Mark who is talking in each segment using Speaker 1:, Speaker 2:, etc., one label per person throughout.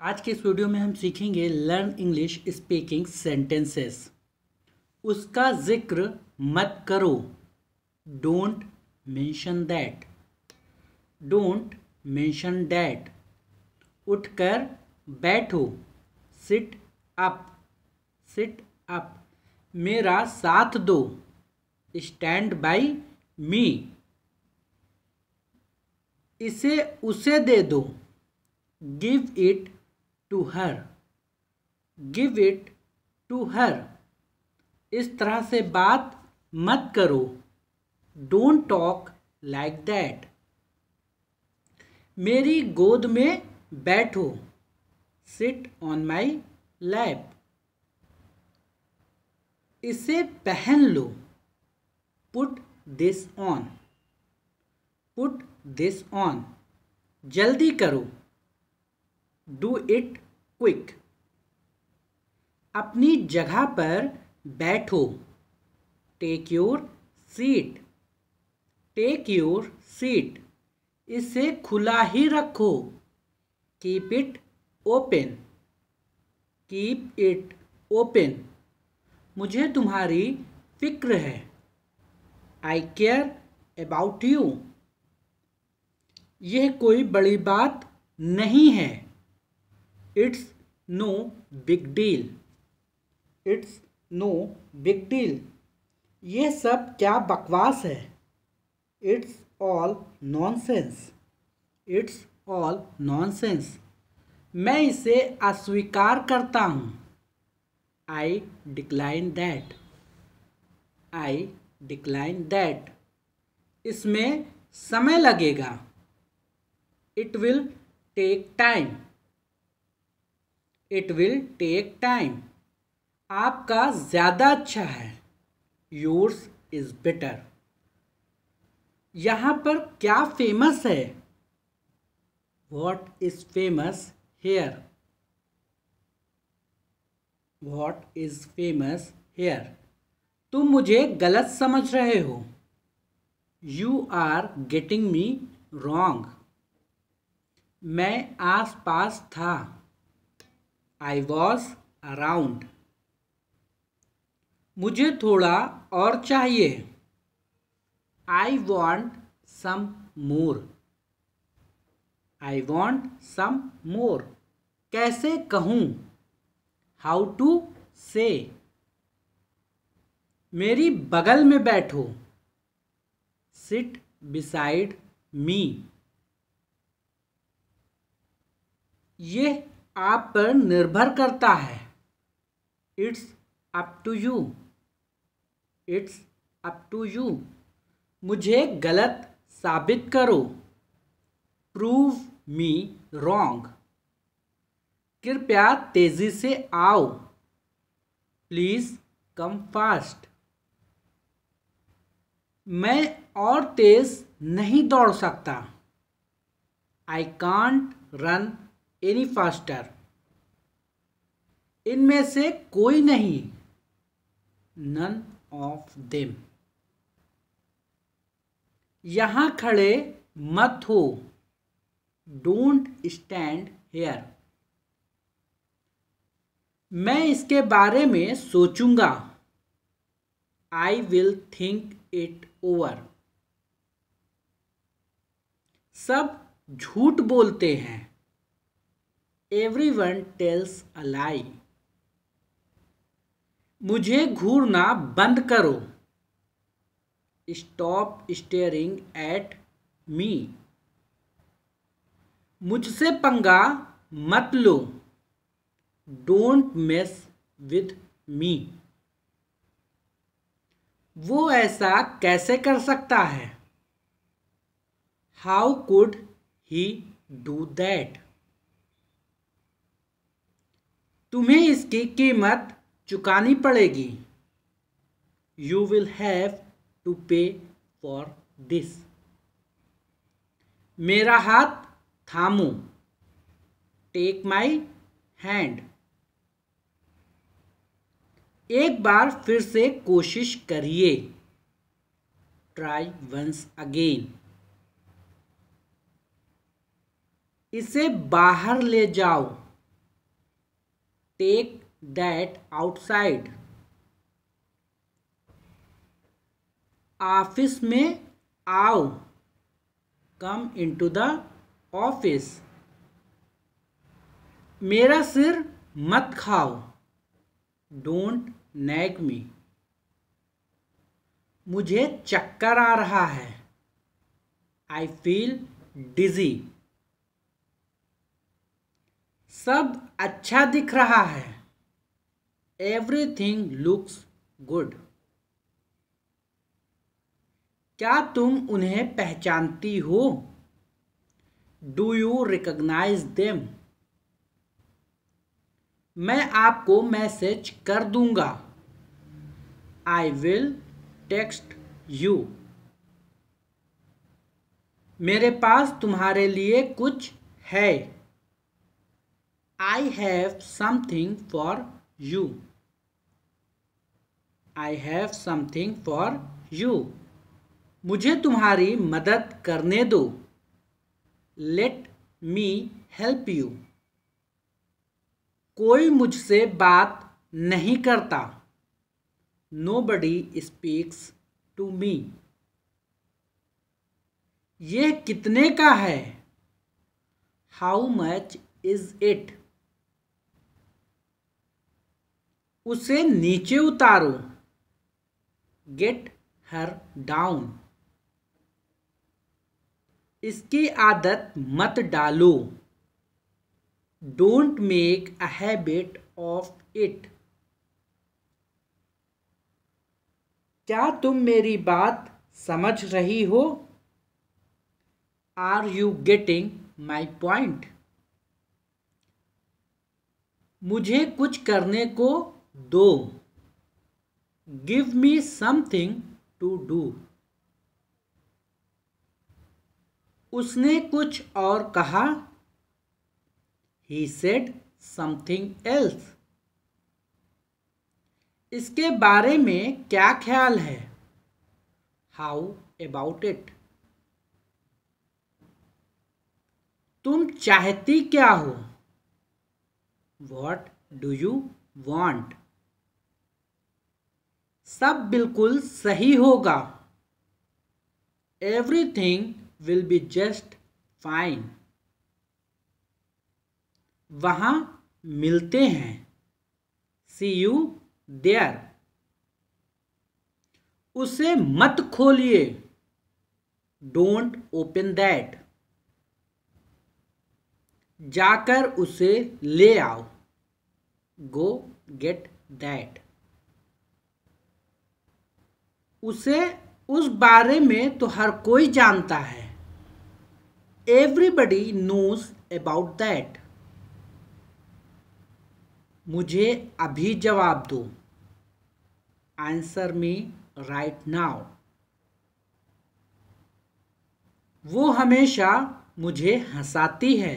Speaker 1: आज के इस वीडियो में हम सीखेंगे लर्न इंग्लिश स्पीकिंग सेंटेंसेस उसका जिक्र मत करो don't mention that don't mention that उठकर बैठो सिट अप सिट अप मेरा साथ दो स्टैंड बाई मी इसे उसे दे दो give it to her give it to her इस तरह से बात मत करो डोंट टॉक लाइक दैट मेरी गोद में बैठो सिट ऑन माई लैप इसे पहन लो put this on put this on जल्दी करो डू इट क्विक अपनी जगह पर बैठो take your seat take your seat इसे खुला ही रखो keep it open keep it open मुझे तुम्हारी फिक्र है आई केयर अबाउट यू यह कोई बड़ी बात नहीं है it's no big deal it's no big deal ये सब क्या बकवास है it's all nonsense it's all nonsense मैं इसे अस्वीकार करता हूँ I decline that I decline that इसमें समय लगेगा it will take time it will take time आपका ज़्यादा अच्छा है योर्स इज़ बेटर यहाँ पर क्या फेमस है what is famous here what is famous here तुम मुझे गलत समझ रहे हो you are getting me wrong मैं आस पास था आई वॉज अराउंड मुझे थोड़ा और चाहिए I want some more I want some मोर कैसे कहूँ हाउ टू से मेरी बगल में बैठो सिट बिसाइड मी यह आप पर निर्भर करता है it's up to you it's up to you मुझे गलत साबित करो प्रूव मी रॉन्ग कृपया तेज़ी से आओ प्लीज़ कम फास्ट मैं और तेज़ नहीं दौड़ सकता I can't run any faster इनमें से कोई नहीं नन ऑफ देम यहां खड़े मत हो डोंट स्टैंड हेयर मैं इसके बारे में सोचूंगा I will think it over सब झूठ बोलते हैं एवरीवन टेल्स अ लाई मुझे घूरना बंद करो स्टॉप स्टेयरिंग एट मी मुझसे पंगा मत लो डोंट मेस विद मी वो ऐसा कैसे कर सकता है how could he do that तुम्हें इसकी कीमत चुकानी पड़ेगी you will have to pay for this मेरा हाथ थामो टेक माई हैंड एक बार फिर से कोशिश करिए ट्राई वंस अगेन इसे बाहर ले जाओ टेक दैट आउटसाइड ऑफिस में आओ कम टू द ऑफिस मेरा सिर मत खाओ डोंट नैक मी मुझे चक्कर आ रहा है आई फील डिजी सब अच्छा दिख रहा है एवरीथिंग लुक्स गुड क्या तुम उन्हें पहचानती हो डू यू रिकग्नाइज देम मैं आपको मैसेज कर दूंगा आई विल टेक्स्ट यू मेरे पास तुम्हारे लिए कुछ है I have something for you I have something for you मुझे तुम्हारी मदद करने दो लेट मी हेल्प यू कोई मुझसे बात नहीं करता nobody speaks to me ये कितने का है हाउ मच इज इट उसे नीचे उतारो गेट हर डाउन इसकी आदत मत डालो don't make a habit of it क्या तुम मेरी बात समझ रही हो are you getting my point मुझे कुछ करने को दो give me something to do उसने कुछ और कहा ही सेड समथिंग एल्स इसके बारे में क्या ख्याल है हाउ अबाउट इट तुम चाहती क्या हो वॉट डू यू वॉन्ट सब बिल्कुल सही होगा everything will be just fine वहाँ मिलते हैं सी यू देयर उसे मत खोलिए डोंट ओपन दैट जाकर उसे ले आओ गो गेट दैट उसे उस बारे में तो हर कोई जानता है एवरीबडी नोज अबाउट दैट मुझे अभी जवाब दो आंसर मी राइट नाउ वो हमेशा मुझे हंसाती है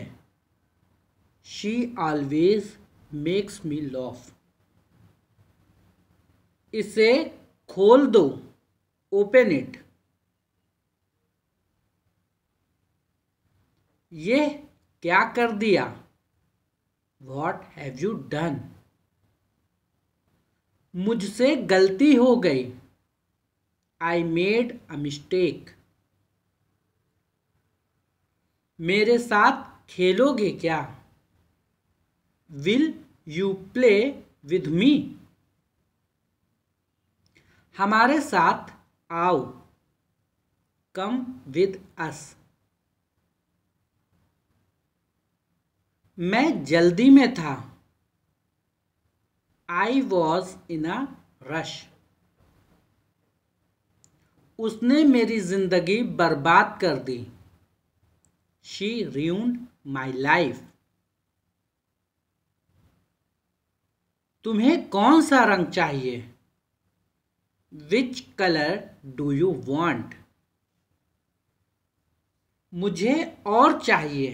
Speaker 1: she always makes me laugh इसे खोल दो ओपन इट ये क्या कर दिया वॉट हैव यू डन मुझसे गलती हो गई आई मेड अ मिस्टेक मेरे साथ खेलोगे क्या will you play with me हमारे साथ आओ कम विद अस मैं जल्दी में था I was in a rush उसने मेरी जिंदगी बर्बाद कर दी शी र्यून माई लाइफ तुम्हें कौन सा रंग चाहिए which colour do you want मुझे और चाहिए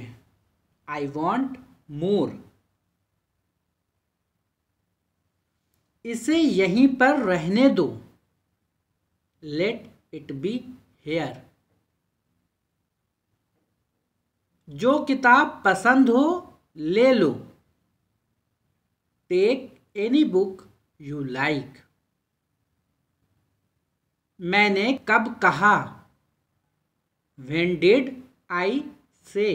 Speaker 1: आई वॉन्ट मोर इसे यहीं पर रहने दो लेट इट बी हेयर जो किताब पसंद हो ले लो take any book you like मैंने कब कहा वेन डिड आई से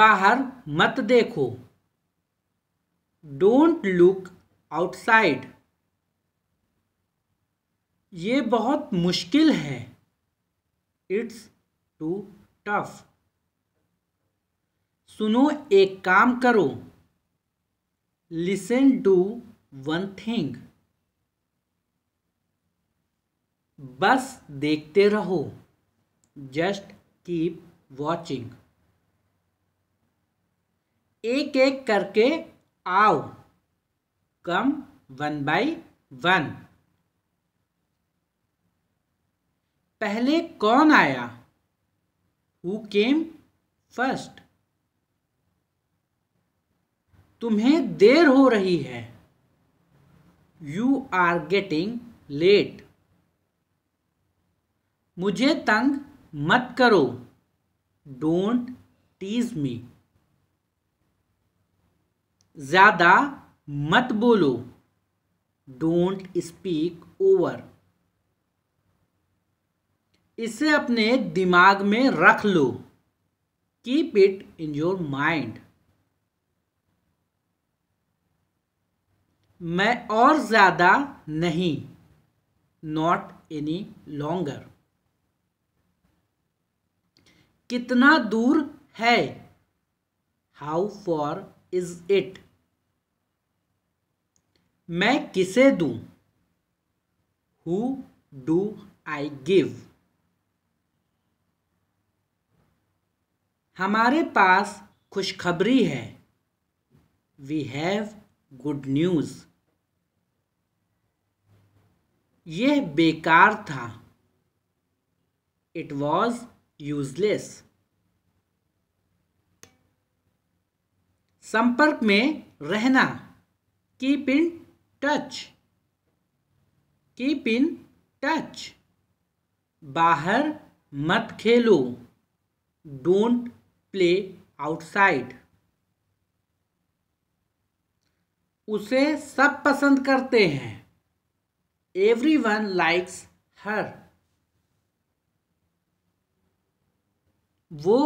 Speaker 1: बाहर मत देखो डोंट लुक आउटसाइड ये बहुत मुश्किल है इट्स टू टफ सुनो एक काम करो लिसन टू वन थिंग बस देखते रहो जस्ट कीप वॉचिंग एक एक करके आओ कम वन बाई वन पहले कौन आया हु केम फर्स्ट तुम्हें देर हो रही है यू आर गेटिंग लेट मुझे तंग मत करो डोंट टीज मी ज़्यादा मत बोलो डोंट स्पीक ओवर इसे अपने दिमाग में रख लो keep it in your mind मैं और ज़्यादा नहीं नॉट एनी लॉन्गर कितना दूर है हाउ फॉर इज इट मैं किसे दू हु डू आई गिव हमारे पास खुशखबरी है वी हैव गुड न्यूज़ यह बेकार था इट वॉज यूजलेस संपर्क में रहना keep in touch keep in touch बाहर मत खेलो डोंट प्ले आउटसाइड उसे सब पसंद करते हैं एवरी वन लाइक्स हर वो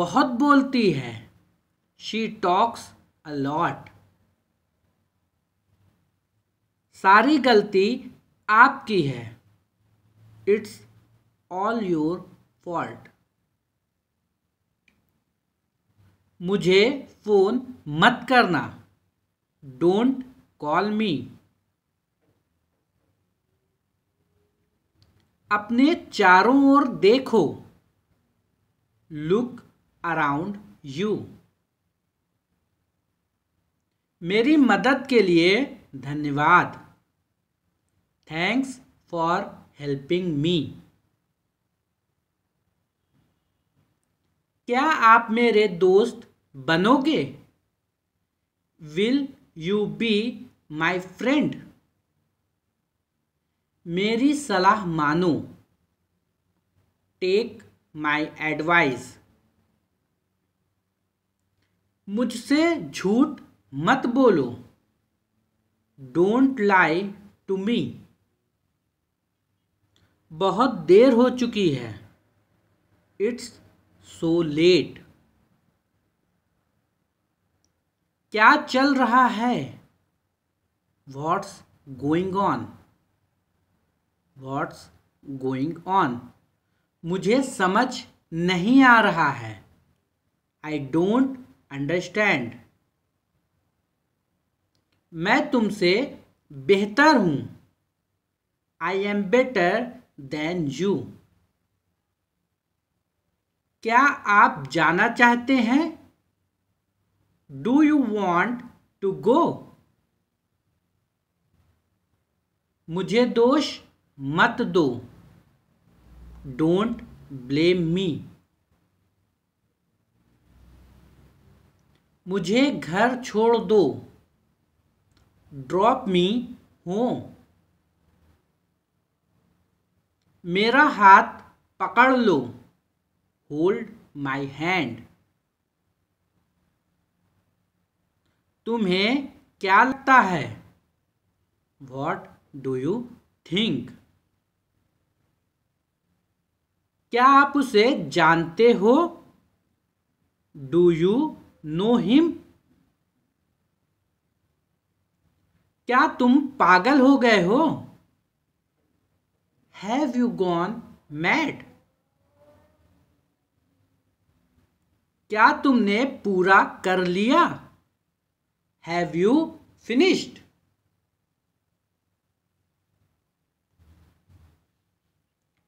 Speaker 1: बहुत बोलती है शी टॉक्स अलॉट सारी गलती आपकी है इट्स ऑल योर फॉल्ट मुझे फ़ोन मत करना डोंट कॉल मी अपने चारों ओर देखो लुक अराउंड यू मेरी मदद के लिए धन्यवाद थैंक्स फॉर हेल्पिंग मी क्या आप मेरे दोस्त बनोगे will you be my friend मेरी सलाह मानो टेक माई एडवाइस मुझसे झूठ मत बोलो डोंट लाई टू मी बहुत देर हो चुकी है इट्स सो लेट क्या चल रहा है what's going on what's going on मुझे समझ नहीं आ रहा है आई डोंट अंडरस्टैंड मैं तुमसे बेहतर हूँ I am better than you क्या आप जाना चाहते हैं do you want to go मुझे दोष मत दो डोंट ब्लेम मी मुझे घर छोड़ दो ड्रॉप मी होम मेरा हाथ पकड़ लो होल्ड माई हैंड तुम्हें क्या लगता है वॉट डू यू थिंक क्या आप उसे जानते हो डू यू नो हिम क्या तुम पागल हो गए हो हैव यू गॉन मैड क्या तुमने पूरा कर लिया हैव यू फिनिश्ड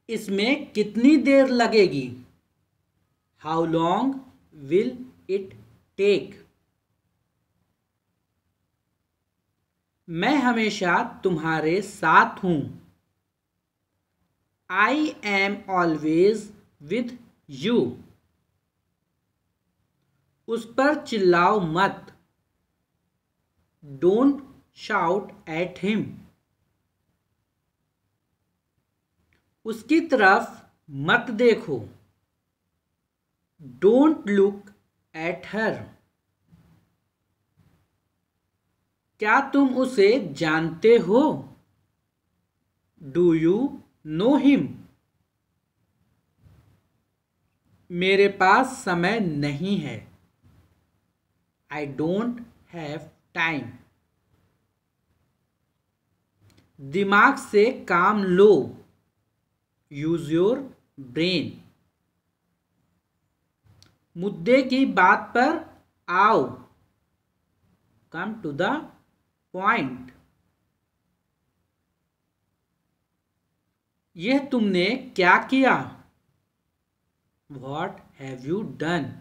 Speaker 1: इसमें कितनी देर लगेगी how long will it take मैं हमेशा तुम्हारे साथ हूं I am always with you उस पर चिल्लाओ मत डोंट शाउट एट हिम उसकी तरफ मत देखो डोंट लुक एट हर क्या तुम उसे जानते हो डू यू नो हिम मेरे पास समय नहीं है आई डोंट हैव टाइम दिमाग से काम लो यूज योर ब्रेन मुद्दे की बात पर आओ कम टू द पॉइंट यह तुमने क्या किया वॉट हैव यू डन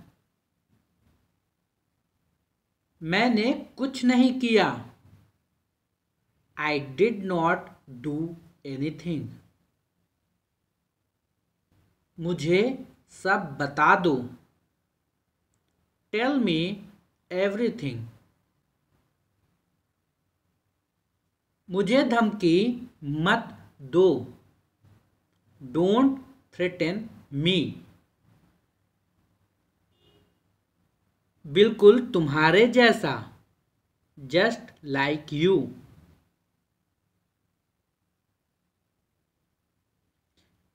Speaker 1: मैंने कुछ नहीं किया I did not do anything मुझे सब बता दो टेल मी एवरीथिंग मुझे धमकी मत दो डोंट थ्रेटन मी बिल्कुल तुम्हारे जैसा जस्ट लाइक यू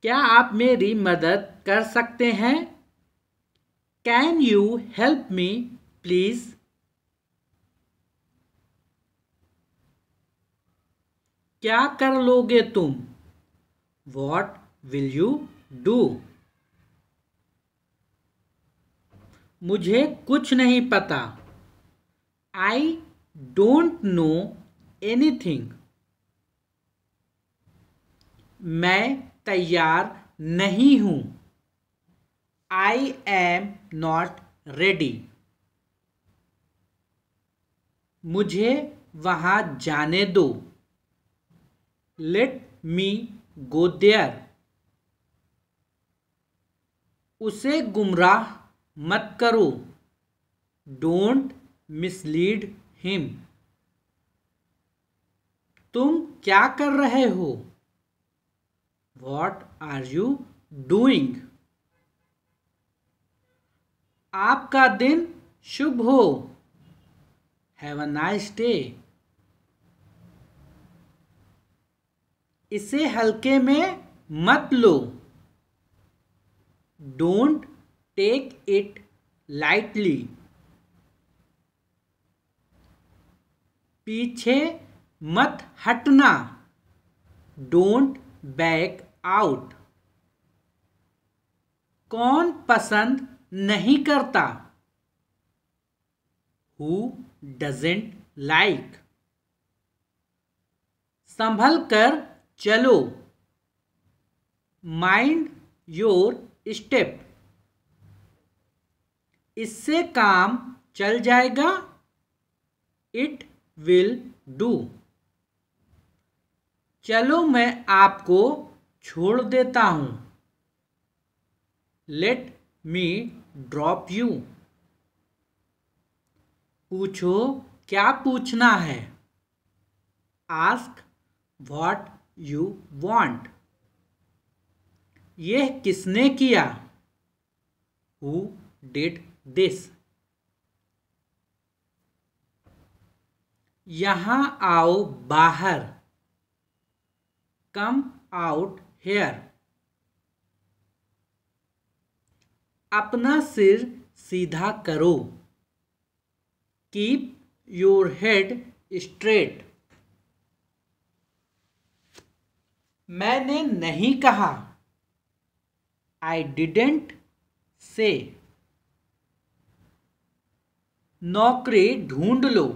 Speaker 1: क्या आप मेरी मदद कर सकते हैं can you help me please क्या कर लोगे तुम वॉट विल यू डू मुझे कुछ नहीं पता आई डोंट नो एनीथिंग मैं तैयार नहीं हूँ आई एम नॉट रेडी मुझे वहाँ जाने दो लेट मी गो देयर उसे गुमराह मत करो डोंट मिसलीड हिम तुम क्या कर रहे हो वॉट आर यू डूइंग आपका दिन शुभ हो हैव अ नाइस डे इसे हल्के में मत लो डोंट टेक इट लाइटली पीछे मत हटना डोंट बैक आउट कौन पसंद नहीं करता हु डजेंट लाइक संभल कर चलो माइंड योर स्टेप इससे काम चल जाएगा इट विल डू चलो मैं आपको छोड़ देता हूँ लेट मी ड्रॉप यू पूछो क्या पूछना है आस्क वॉट यू वॉन्ट यह किसने किया हु डिड दिस यहाँ आओ बाहर कम आउट हेयर अपना सिर सीधा करो कीप योर हेड स्ट्रेट मैंने नहीं कहा आई डिडेंट से नौकरी ढूंढ लो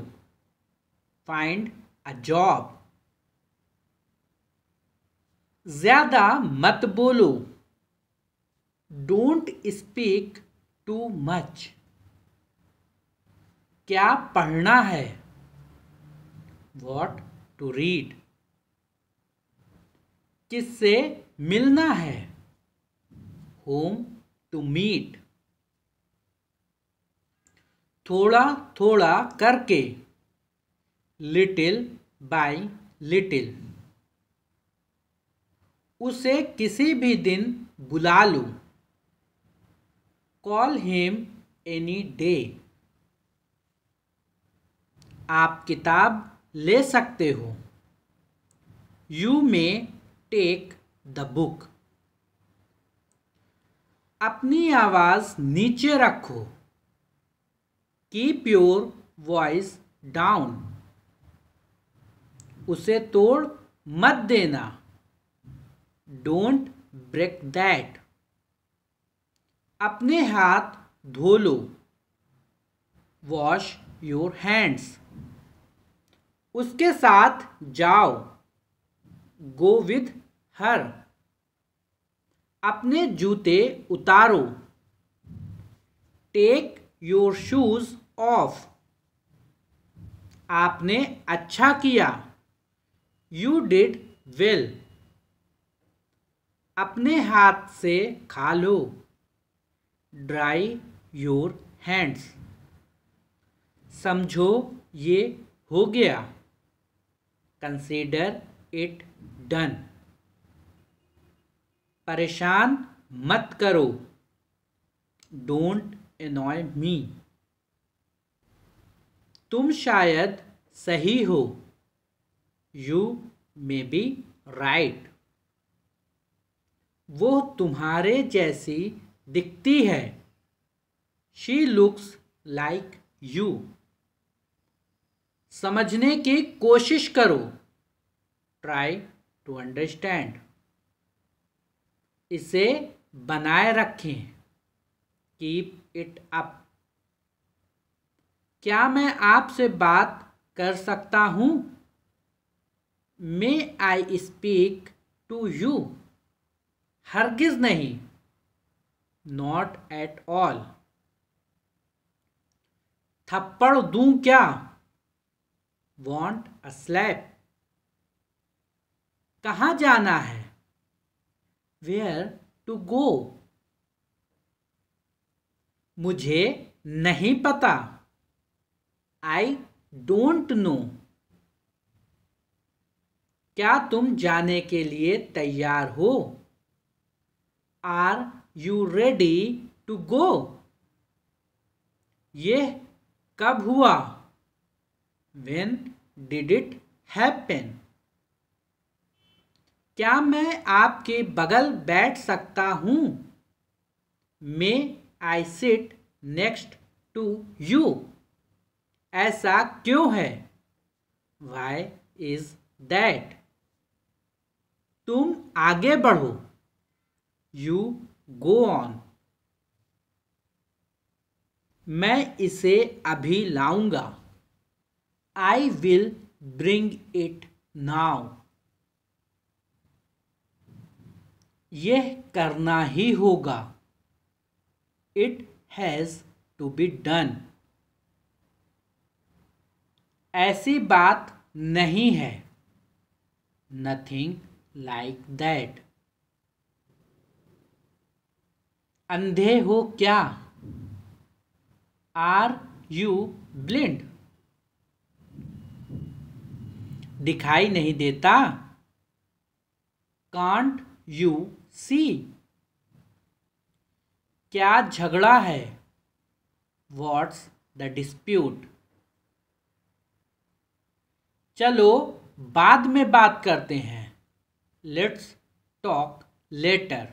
Speaker 1: फाइंड अ जॉब ज़्यादा मत बोलो डोंट स्पीक टू मच क्या पढ़ना है वॉट टू रीड किससे मिलना है होम टू मीट थोड़ा थोड़ा करके लिटिल बाय लिटिल उसे किसी भी दिन बुला लूँ कॉल हिम एनी डे आप किताब ले सकते हो you may take the book अपनी आवाज़ नीचे रखो कीप योर वॉइस डाउन उसे तोड़ मत देना डोंट ब्रेक दैट अपने हाथ धो लो वॉश योर हैंड्स उसके साथ जाओ गो विथ हर अपने जूते उतारो टेक योर शूज ऑफ आपने अच्छा किया यू डिड वेल अपने हाथ से खा लो ड्राई योर हैंड्स समझो ये हो गया कंसीडर इट डन परेशान मत करो डोंट एनॉय मी तुम शायद सही हो यू मे बी राइट वो तुम्हारे जैसी दिखती है शी लुक्स लाइक यू समझने की कोशिश करो ट्राई टू अंडरस्टैंड इसे बनाए रखें कीप इट अप क्या मैं आपसे बात कर सकता हूँ may I speak to you हरगिज नहीं नॉट एट ऑल थप्पड़ दू क्या वॉन्ट अ स्लैप कहाँ जाना है वेयर टू गो मुझे नहीं पता आई डोंट नो क्या तुम जाने के लिए तैयार हो are you ready to go ये कब हुआ वेन डिड इट हैपन क्या मैं आपके बगल बैठ सकता हूँ may I sit next to you ऐसा क्यों है वाई इज दैट तुम आगे बढ़ो यू गो ऑन मैं इसे अभी लाऊंगा I will bring it now यह करना ही होगा it has to be done ऐसी बात नहीं है नथिंग लाइक दैट अंधे हो क्या आर यू ब्लिंड दिखाई नहीं देता कांट यू सी क्या झगड़ा है वॉट्स द डिस्प्यूट चलो बाद में बात करते हैं लेट्स टॉक लेटर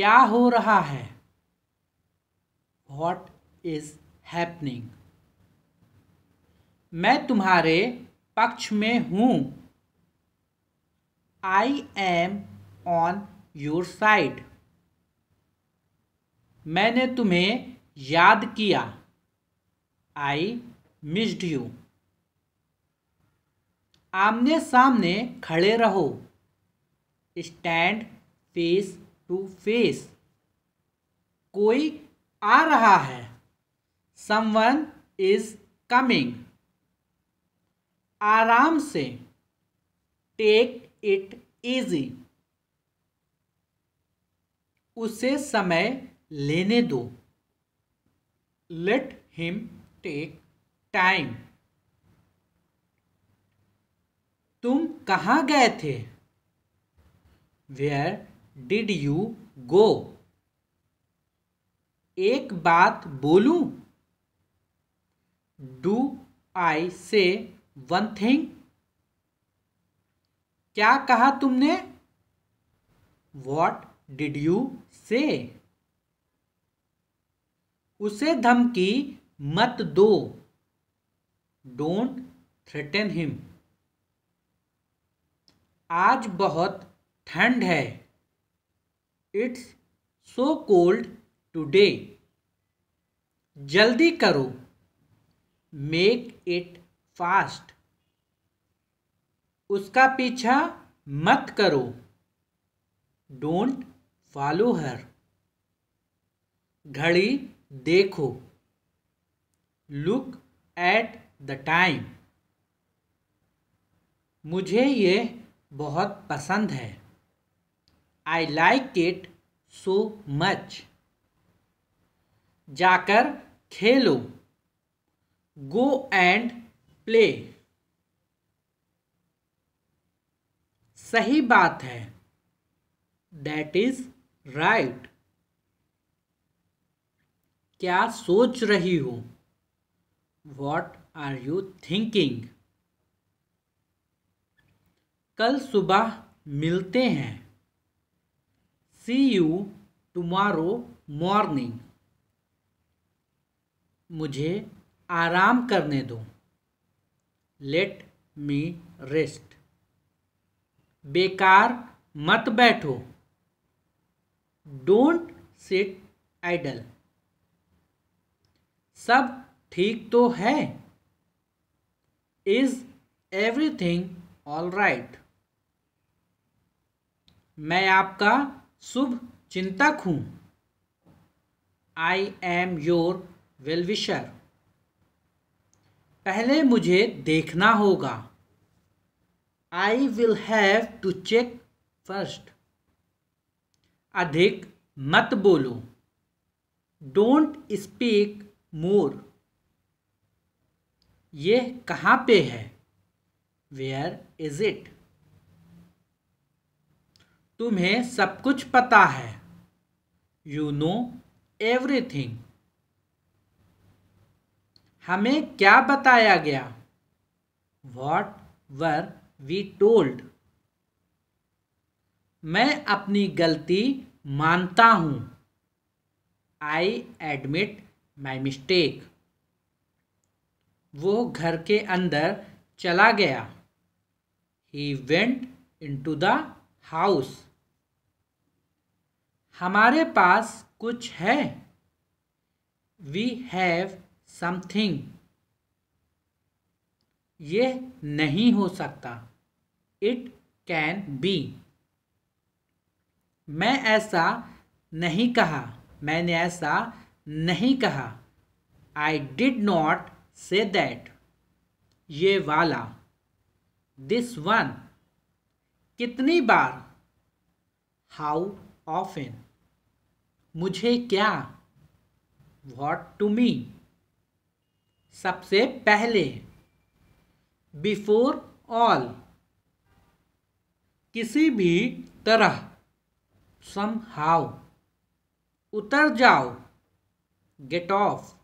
Speaker 1: क्या हो रहा है वॉट इज हैपनिंग मैं तुम्हारे पक्ष में हूं I am on your side मैंने तुम्हें याद किया आई मिस्ड यू आमने सामने खड़े रहो स्टैंड फेस टू फेस कोई आ रहा है समवन इज कमिंग आराम से टेक इट इजी उसे समय लेने दो लेट हिम टेक टाइम तुम कहाँ गए थे वेयर डिड यू गो एक बात बोलूं डू आई से वन थिंग क्या कहा तुमने वॉट डिड यू से उसे धमकी मत दो डोंट थ्रेटन हिम आज बहुत ठंड है इट्स सो कोल्ड टुडे जल्दी करो मेक इट फास्ट उसका पीछा मत करो डोंट फॉलो हर घड़ी देखो लुक एट द टाइम मुझे ये बहुत पसंद है I like it so much जाकर खेलो गो एंड प्ले सही बात है दैट इज राइट क्या सोच रही हो वॉट आर यू थिंकिंग कल सुबह मिलते हैं सी यू टुमारो मॉर्निंग मुझे आराम करने दो लेट मी रेस्ट बेकार मत बैठो डोंट सिट आइडल सब ठीक तो है इज एवरीथिंग ऑल राइट मैं आपका शुभ चिंतक हूँ आई एम योर वेलविशर पहले मुझे देखना होगा I will have to check first अधिक मत बोलो डोंट स्पीक मोर ये कहाँ पे है वेयर इज इट तुम्हें सब कुछ पता है यू नो एवरीथिंग हमें क्या बताया गया वॉट वर वी टोल्ड मैं अपनी गलती मानता हूं आई एडमिट माई मिस्टेक वो घर के अंदर चला गया he went into the house हमारे पास कुछ है वी हैव समथिंग ये नहीं हो सकता इट कैन बी मैं ऐसा नहीं कहा मैंने ऐसा नहीं कहा I did not say that ये वाला दिस वन कितनी बार हाउ इन मुझे क्या वॉट टू मी सबसे पहले बिफोर ऑल किसी भी तरह सम हाउ उतर जाओ गेट ऑफ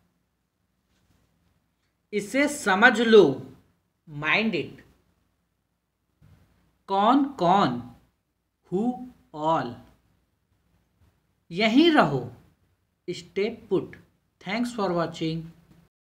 Speaker 1: इसे समझ लो माइंड इट कौन कौन हु ऑल यहीं रहो stay put thanks for watching